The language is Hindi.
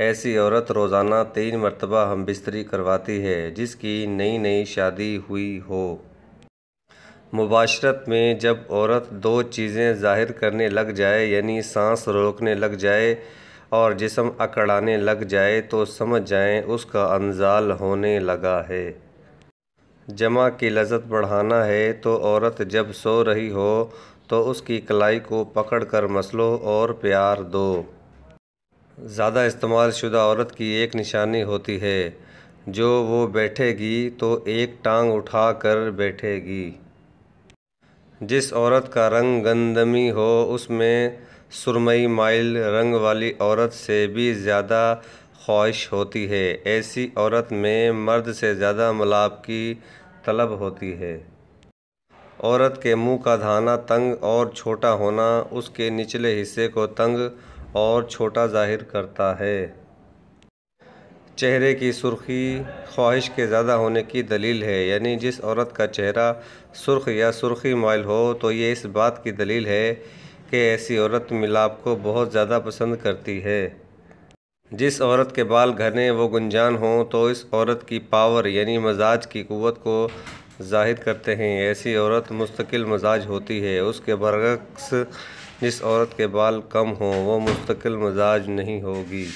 ऐसी औरत रोज़ाना तीन मरतबा हम बिस्तरी करवाती है जिसकी नई नई शादी हुई हो मुबाशरत में जब औरत दो चीज़ें ज़ाहिर करने लग जाए यानी सांस रोकने लग जाए और जिसम अकड़ाने लग जाए तो समझ जाएं उसका अनजाल होने लगा है जमा की लजत बढ़ाना है तो औरत जब सो रही हो तो उसकी कलाई को पकड़ कर मसलो और प्यार दो ज़्यादा इस्तेमाल शुदा औरत की एक निशानी होती है जो वो बैठेगी तो एक टांग उठा कर बैठेगी जिस औरत का रंग गंदमी हो उसमें सुरमई माइल रंग वाली औरत से भी ज़्यादा ख्वाहिश होती है ऐसी औरत में मर्द से ज़्यादा मलाप की तलब होती है औरत के मुंह का धाना तंग और छोटा होना उसके निचले हिस्से को तंग और छोटा जाहिर करता है चेहरे की सुर्खी ख्वाहिश के ज़्यादा होने की दलील है यानी जिस औरत का चेहरा सुर्ख या सुर्खी माइल हो तो ये इस बात की दलील है कि ऐसी औरत मिलाप को बहुत ज़्यादा पसंद करती है जिस औरत के बाल घने वो गुंजान हों तो इस औरत की पावर यानी मजाज की क़वत को जाहिर करते हैं ऐसी औरत मुस्तकिल मजाज होती है उसके बरक्स जिस औरत के बाल कम हों वो मुस्तकिल मजाज नहीं होगी